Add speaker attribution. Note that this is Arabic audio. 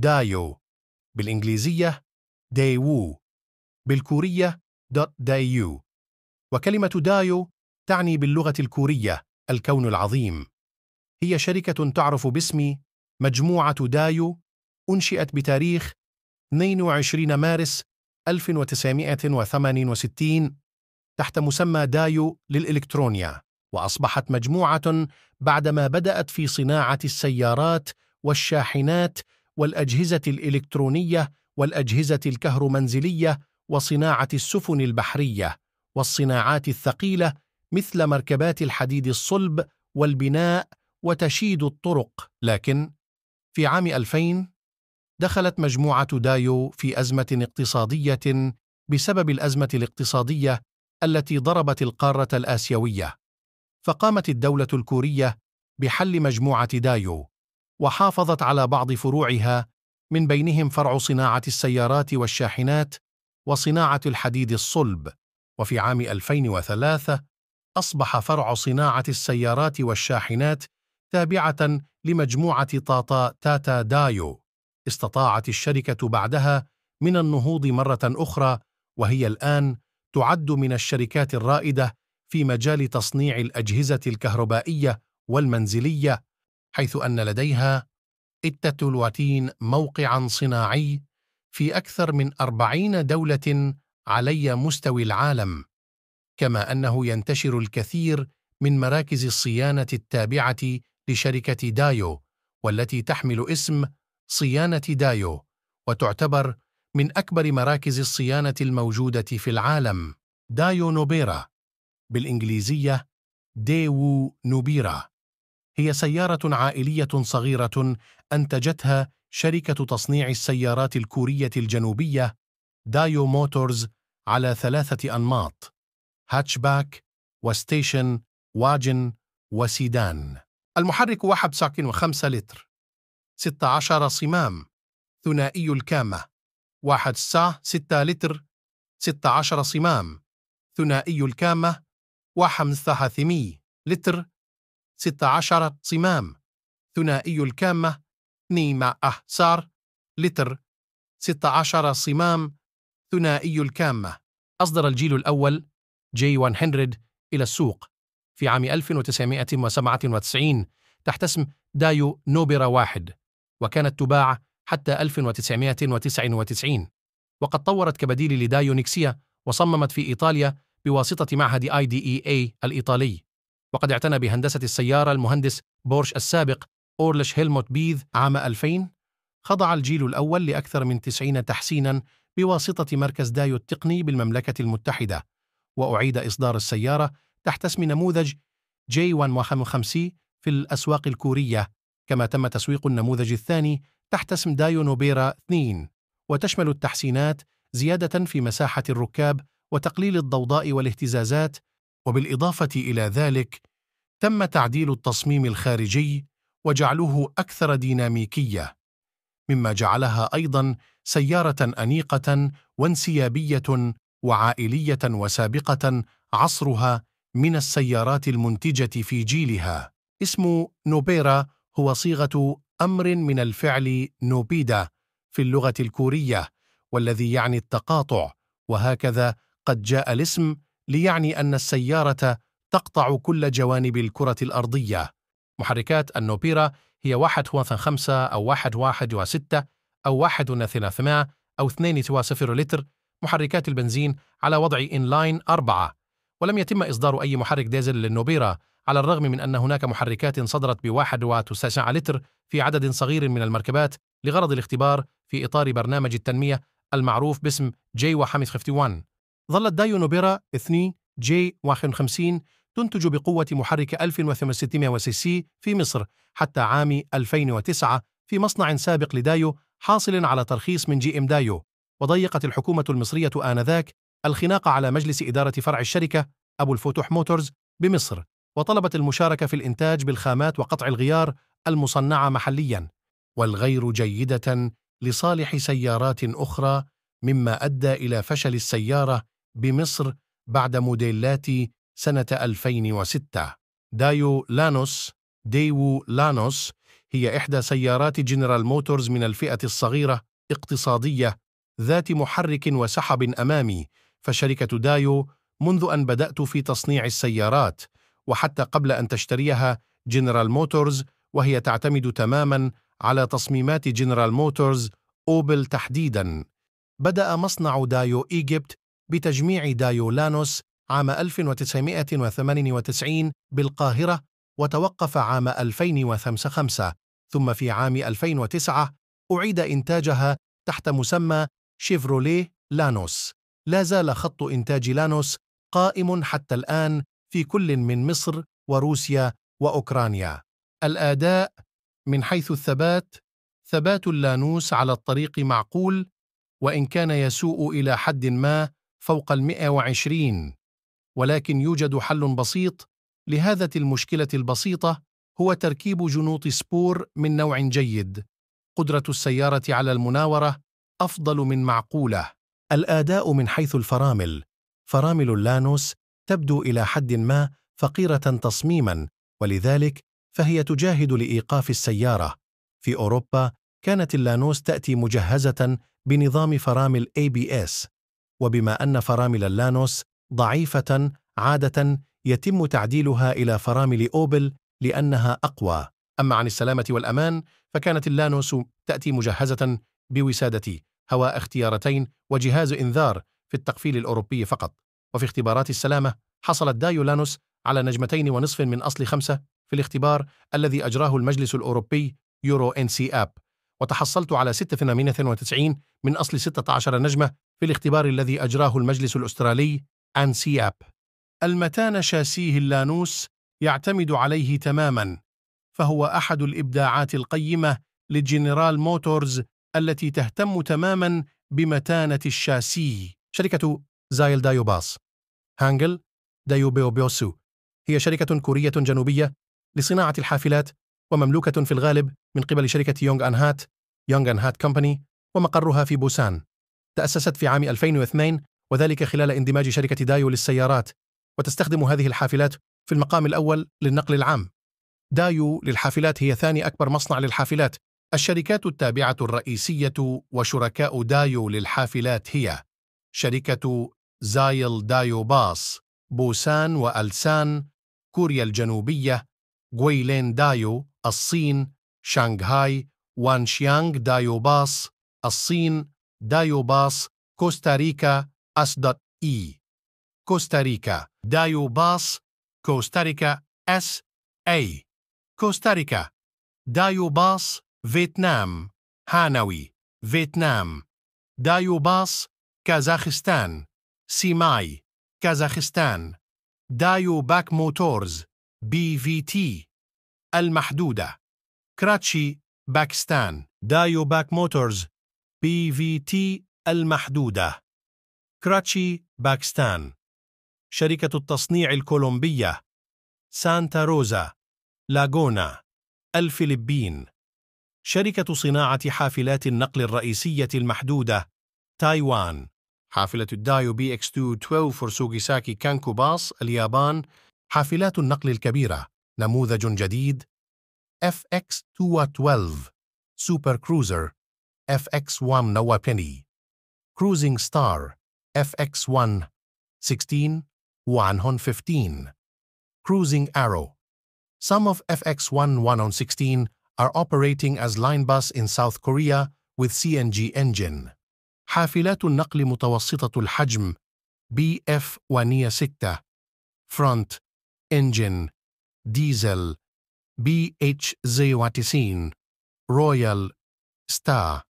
Speaker 1: دايو بالإنجليزية دايوو بالكورية دوت دايو وكلمة دايو تعني باللغة الكورية الكون العظيم هي شركة تعرف باسم مجموعة دايو أنشئت بتاريخ 22 مارس 1968 تحت مسمى دايو للإلكترونيا وأصبحت مجموعة بعدما بدأت في صناعة السيارات والشاحنات والأجهزة الإلكترونية والأجهزة الكهرومنزلية وصناعة السفن البحرية والصناعات الثقيلة مثل مركبات الحديد الصلب والبناء وتشييد الطرق لكن في عام 2000 دخلت مجموعة دايو في أزمة اقتصادية بسبب الأزمة الاقتصادية التي ضربت القارة الآسيوية فقامت الدولة الكورية بحل مجموعة دايو وحافظت على بعض فروعها من بينهم فرع صناعة السيارات والشاحنات وصناعة الحديد الصلب وفي عام 2003 أصبح فرع صناعة السيارات والشاحنات تابعة لمجموعة طاطا تاتا دايو استطاعت الشركة بعدها من النهوض مرة أخرى وهي الآن تعد من الشركات الرائدة في مجال تصنيع الأجهزة الكهربائية والمنزلية حيث أن لديها التتلواتين موقعا صناعي في أكثر من أربعين دولة علي مستوى العالم كما أنه ينتشر الكثير من مراكز الصيانة التابعة لشركة دايو والتي تحمل اسم صيانة دايو وتعتبر من أكبر مراكز الصيانة الموجودة في العالم دايو نوبيرا بالإنجليزية ديو نوبيرا هي سيارة عائلية صغيرة أنتجتها شركة تصنيع السيارات الكورية الجنوبية دايو موتورز على ثلاثة أنماط هاتشباك وستيشن واجن وسيدان المحرك واحد وخمسة لتر 16 صمام ثنائي الكامة واحد ساعة ستة لتر 16 صمام ثنائي الكامة واحد حثمي لتر 16 صمام ثنائي الكامة نيما أحسار لتر 16 صمام ثنائي الكامة أصدر الجيل الأول جي 100 إلى السوق في عام 1997 تحت اسم دايو نوبرا واحد وكانت تباع حتى 1999 وقد طورت كبديل لدايو نيكسيا وصممت في إيطاليا بواسطة معهد IDEA الإيطالي وقد اعتنى بهندسة السيارة المهندس بورش السابق أورلش هيلموت بيذ عام 2000 خضع الجيل الأول لأكثر من 90 تحسينا بواسطة مركز دايو التقني بالمملكة المتحدة وأعيد إصدار السيارة تحت اسم نموذج جي 155 في الأسواق الكورية كما تم تسويق النموذج الثاني تحت اسم دايو نوبيرا 2 وتشمل التحسينات زيادة في مساحة الركاب وتقليل الضوضاء والاهتزازات وبالإضافة إلى ذلك تم تعديل التصميم الخارجي وجعله أكثر ديناميكية مما جعلها أيضا سيارة أنيقة وانسيابية وعائلية وسابقة عصرها من السيارات المنتجة في جيلها اسم نوبيرا هو صيغة أمر من الفعل نوبيدا في اللغة الكورية والذي يعني التقاطع وهكذا قد جاء الاسم ليعني أن السيارة تقطع كل جوانب الكرة الأرضية. محركات النوبيرا هي 1.5 أو 1.6 أو 1.3 أو 2.0 لتر محركات البنزين على وضع إنلاين 4 ولم يتم إصدار أي محرك ديزل للنوبيرا على الرغم من أن هناك محركات صدرت ب 1.9 لتر في عدد صغير من المركبات لغرض الاختبار في إطار برنامج التنمية المعروف باسم جي 51 ظلت دايو نوبيرا 2 جي 51 تنتج بقوة محرك 1600 سي سي في مصر حتى عام 2009 في مصنع سابق لدايو حاصل على ترخيص من جي ام دايو وضيقت الحكومة المصرية آنذاك الخناق على مجلس إدارة فرع الشركة أبو الفتوح موتورز بمصر وطلبت المشاركة في الإنتاج بالخامات وقطع الغيار المصنعة محلياً والغير جيدة لصالح سيارات أخرى مما أدى إلى فشل السيارة بمصر بعد موديلاتي سنة 2006 دايو لانوس ديو لانوس هي إحدى سيارات جنرال موتورز من الفئة الصغيرة اقتصادية ذات محرك وسحب أمامي فشركة دايو منذ أن بدأت في تصنيع السيارات وحتى قبل أن تشتريها جنرال موتورز وهي تعتمد تماما على تصميمات جنرال موتورز أوبل تحديدا بدأ مصنع دايو إيجيبت بتجميع دايولانوس عام 1998 بالقاهرة وتوقف عام 2005 ثم في عام 2009 أعيد إنتاجها تحت مسمى شيفروليه لانوس لا زال خط إنتاج لانوس قائم حتى الآن في كل من مصر وروسيا وأوكرانيا الأداء من حيث الثبات ثبات اللانوس على الطريق معقول وإن كان يسوء إلى حد ما فوق المئة وعشرين ولكن يوجد حل بسيط لهذا المشكلة البسيطة هو تركيب جنوط سبور من نوع جيد قدرة السيارة على المناورة أفضل من معقولة الأداء من حيث الفرامل فرامل اللانوس تبدو إلى حد ما فقيرة تصميماً ولذلك فهي تجاهد لإيقاف السيارة في أوروبا كانت اللانوس تأتي مجهزة بنظام فرامل ABS وبما أن فرامل اللانوس ضعيفة عادة يتم تعديلها إلى فرامل أوبل لأنها أقوى أما عن السلامة والأمان فكانت اللانوس تأتي مجهزة بوسادة هواء اختيارتين وجهاز إنذار في التقفيل الأوروبي فقط وفي اختبارات السلامة حصلت دايو لانوس على نجمتين ونصف من أصل خمسة في الاختبار الذي أجراه المجلس الأوروبي يورو إن سي آب وتحصلت على 6.98 من أصل 16 نجمة في الاختبار الذي أجراه المجلس الأسترالي أنسي أب المتان شاسيه اللانوس يعتمد عليه تماما فهو أحد الإبداعات القيمة لجنرال موتورز التي تهتم تماما بمتانة الشاسي شركة زايل دايوباس هانجل دايوبيوبيوسو هي شركة كورية جنوبية لصناعة الحافلات ومملوكة في الغالب من قبل شركة يونغ أنهات يونغ أنهات كومباني ومقرها في بوسان تأسست في عام 2002 وذلك خلال اندماج شركة دايو للسيارات وتستخدم هذه الحافلات في المقام الأول للنقل العام دايو للحافلات هي ثاني أكبر مصنع للحافلات الشركات التابعة الرئيسية وشركاء دايو للحافلات هي شركة زايل دايو باص بوسان وألسان كوريا الجنوبية غويلين دايو الصين شانغهاي وانشيانغ دايو باص الصين دايوباس كوستاريكا اس دوت اي كوستاريكا دايوباس كوستاريكا اس اي كوستاريكا دايوباس فيتنام هانوي فيتنام دايوباس كازاخستان سيماي كازاخستان دايو باك موتورز بي في تي المحدودة كراتشي باكستان دايو باك موتورز بي في تي المحدودة كراتشي باكستان شركة التصنيع الكولومبية سانتا روزا لاغونا الفلبين شركة صناعة حافلات النقل الرئيسية المحدودة تايوان حافلة الدايو بي اكس 212 فورسوغيساكي كانكو باص اليابان حافلات النقل الكبيرة نموذج جديد اف اكس 212 سوبر كروزر FX1 Noah Cruising Star, FX1, 16, 1 on 15, Cruising Arrow. Some of FX1 1 on 16 are operating as line bus in South Korea with CNG engine. حافلات النقل متوسطة الحجم BF 106 front engine diesel BH 090 Royal Star